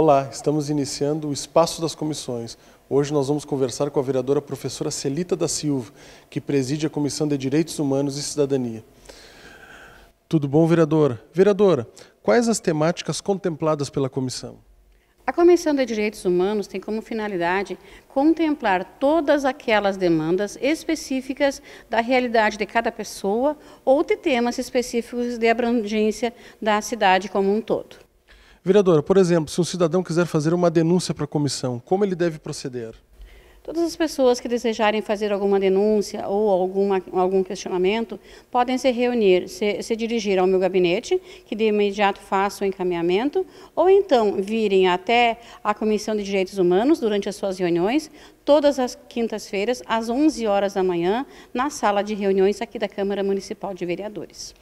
Olá, estamos iniciando o Espaço das Comissões. Hoje nós vamos conversar com a vereadora professora Celita da Silva, que preside a Comissão de Direitos Humanos e Cidadania. Tudo bom, vereadora? Vereadora, quais as temáticas contempladas pela comissão? A Comissão de Direitos Humanos tem como finalidade contemplar todas aquelas demandas específicas da realidade de cada pessoa ou de temas específicos de abrangência da cidade como um todo. Vereadora, por exemplo, se um cidadão quiser fazer uma denúncia para a comissão, como ele deve proceder? Todas as pessoas que desejarem fazer alguma denúncia ou alguma, algum questionamento podem se reunir, se, se, dirigir ao meu gabinete, que de imediato faço o encaminhamento, ou então virem até a Comissão de Direitos Humanos durante as suas reuniões, todas as quintas-feiras, às 11 horas da manhã, na sala de reuniões aqui da Câmara Municipal de Vereadores.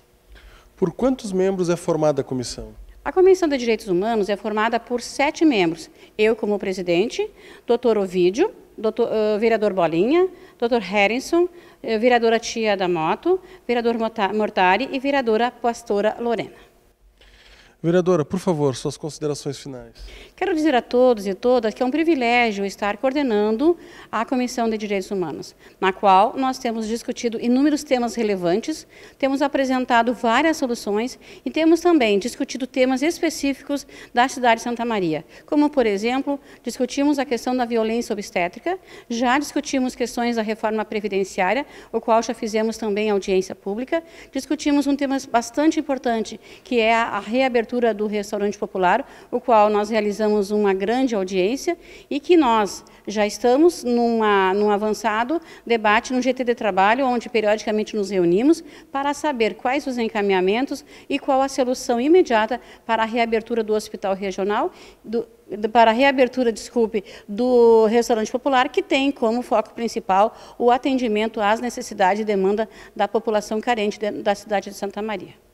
Por quantos membros é formada a comissão? A Comissão de Direitos Humanos é formada por sete membros. Eu como presidente, doutor Ovídio, doutor, uh, vereador Bolinha, doutor Harrison, uh, vereadora Tia da Moto, vereador Mortari e vereadora Pastora Lorena. Vereadora, por favor, suas considerações finais. Quero dizer a todos e todas que é um privilégio estar coordenando a Comissão de Direitos Humanos, na qual nós temos discutido inúmeros temas relevantes, temos apresentado várias soluções e temos também discutido temas específicos da cidade de Santa Maria, como, por exemplo, discutimos a questão da violência obstétrica, já discutimos questões da reforma previdenciária, o qual já fizemos também audiência pública, discutimos um tema bastante importante, que é a reabertura abertura do restaurante popular, o qual nós realizamos uma grande audiência e que nós já estamos numa, num avançado debate no GT de trabalho, onde periodicamente nos reunimos para saber quais os encaminhamentos e qual a solução imediata para a reabertura do hospital regional, do, para a reabertura, desculpe, do restaurante popular, que tem como foco principal o atendimento às necessidades e demanda da população carente da cidade de Santa Maria.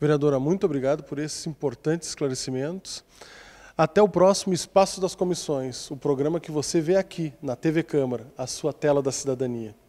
Vereadora, muito obrigado por esses importantes esclarecimentos. Até o próximo Espaço das Comissões, o programa que você vê aqui, na TV Câmara, a sua tela da cidadania.